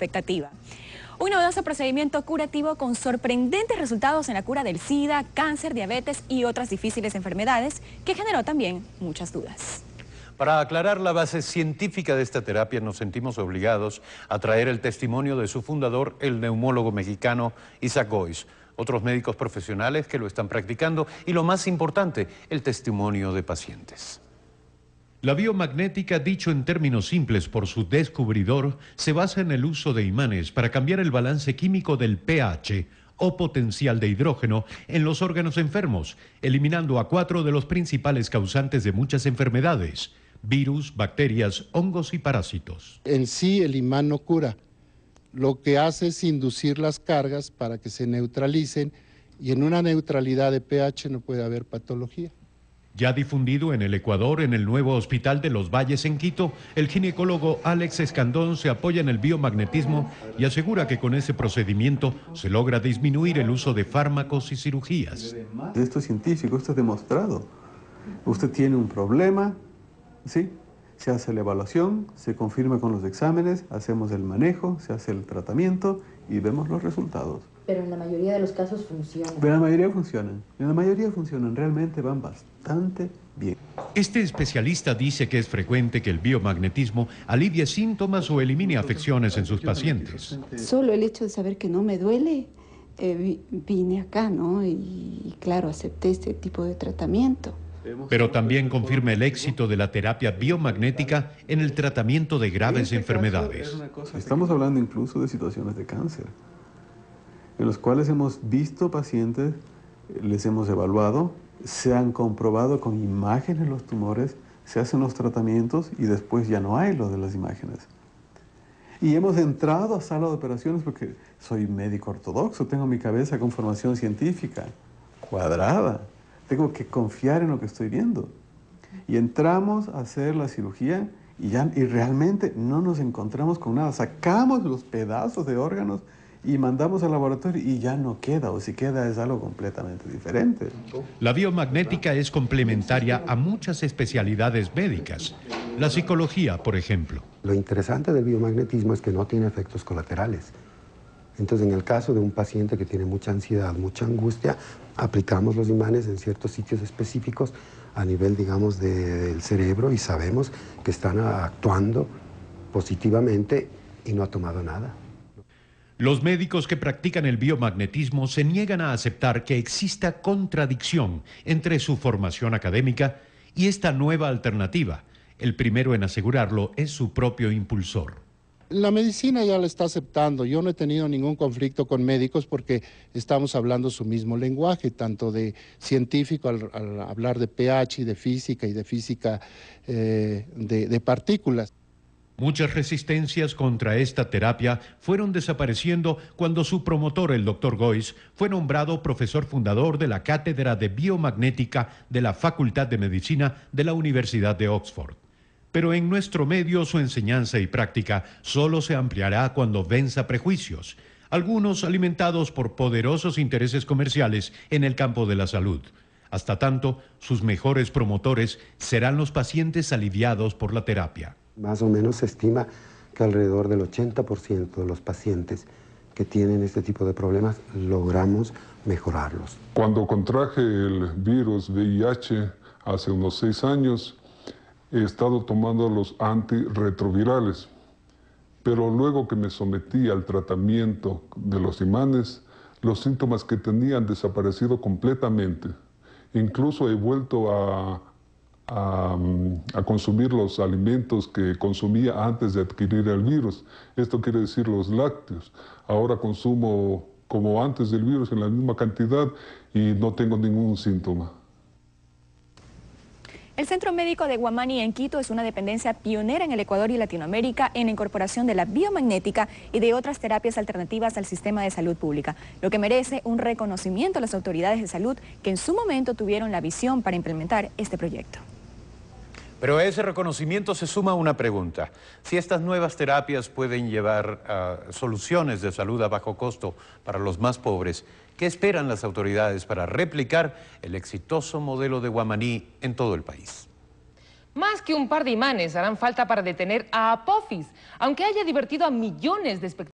expectativa. Un novedoso procedimiento curativo con sorprendentes resultados en la cura del SIDA, cáncer, diabetes y otras difíciles enfermedades que generó también muchas dudas. Para aclarar la base científica de esta terapia nos sentimos obligados a traer el testimonio de su fundador, el neumólogo mexicano Isaac Goiz, otros médicos profesionales que lo están practicando y lo más importante, el testimonio de pacientes. La biomagnética, dicho en términos simples por su descubridor, se basa en el uso de imanes para cambiar el balance químico del pH o potencial de hidrógeno en los órganos enfermos, eliminando a cuatro de los principales causantes de muchas enfermedades, virus, bacterias, hongos y parásitos. En sí el imán no cura, lo que hace es inducir las cargas para que se neutralicen y en una neutralidad de pH no puede haber patología. Ya difundido en el Ecuador, en el nuevo Hospital de los Valles en Quito, el ginecólogo Alex Escandón se apoya en el biomagnetismo y asegura que con ese procedimiento se logra disminuir el uso de fármacos y cirugías. Esto es científico, esto es demostrado. Usted tiene un problema, ¿sí? se hace la evaluación, se confirma con los exámenes, hacemos el manejo, se hace el tratamiento y vemos los resultados. Pero en la mayoría de los casos funcionan. en la mayoría funcionan. En la mayoría funcionan, realmente van bastante bien. Este especialista dice que es frecuente que el biomagnetismo alivie síntomas o elimine afecciones en sus pacientes. Solo el hecho de saber que no me duele, eh, vine acá, ¿no? y claro, acepté este tipo de tratamiento pero también confirma el éxito de la terapia biomagnética en el tratamiento de graves enfermedades. Estamos hablando incluso de situaciones de cáncer, en los cuales hemos visto pacientes, les hemos evaluado, se han comprobado con imágenes los tumores, se hacen los tratamientos y después ya no hay lo de las imágenes. Y hemos entrado a sala de operaciones porque soy médico ortodoxo, tengo mi cabeza con formación científica, cuadrada. Tengo que confiar en lo que estoy viendo. Y entramos a hacer la cirugía y, ya, y realmente no nos encontramos con nada. Sacamos los pedazos de órganos y mandamos al laboratorio y ya no queda, o si queda es algo completamente diferente. La biomagnética es complementaria a muchas especialidades médicas, la psicología, por ejemplo. Lo interesante del biomagnetismo es que no tiene efectos colaterales. Entonces, en el caso de un paciente que tiene mucha ansiedad, mucha angustia, aplicamos los imanes en ciertos sitios específicos a nivel, digamos, del cerebro y sabemos que están actuando positivamente y no ha tomado nada. Los médicos que practican el biomagnetismo se niegan a aceptar que exista contradicción entre su formación académica y esta nueva alternativa. El primero en asegurarlo es su propio impulsor la medicina ya la está aceptando. Yo no he tenido ningún conflicto con médicos porque estamos hablando su mismo lenguaje, tanto de científico al, hablar de pH y de física y de física eh, de, partículas. Muchas resistencias contra esta terapia fueron desapareciendo cuando su promotor, el doctor Goiz, fue nombrado profesor fundador de la Cátedra de Biomagnética de la Facultad de Medicina de la Universidad de Oxford pero en nuestro medio su enseñanza y práctica solo se ampliará cuando venza prejuicios, algunos alimentados por poderosos intereses comerciales en el campo de la salud. Hasta tanto, sus mejores promotores serán los pacientes aliviados por la terapia. Más o menos se estima que alrededor del 80% de los pacientes que tienen este tipo de problemas logramos mejorarlos. Cuando contraje el virus VIH hace unos seis años, he estado tomando los antirretrovirales, pero luego que me sometí al tratamiento de los imanes, los síntomas que tenía han desaparecido completamente. Incluso he vuelto a, a, consumir los alimentos que consumía antes de adquirir el virus. Esto quiere decir los lácteos. Ahora consumo como antes del virus en la misma cantidad y no tengo ningún síntoma. El Centro Médico de Guamani en Quito es una dependencia pionera en el Ecuador y Latinoamérica en la incorporación de la biomagnética y de otras terapias alternativas al sistema de salud pública, lo que merece un reconocimiento a las autoridades de salud que en su momento tuvieron la visión para implementar este proyecto. Pero a ese reconocimiento se suma una pregunta. Si estas nuevas terapias pueden llevar ah, soluciones de salud a bajo costo para los más pobres, ¿Qué esperan las autoridades para replicar el exitoso modelo de Guamaní en todo el país? Más que un par de imanes harán falta para detener a Apophis, aunque haya divertido a millones de espectadores.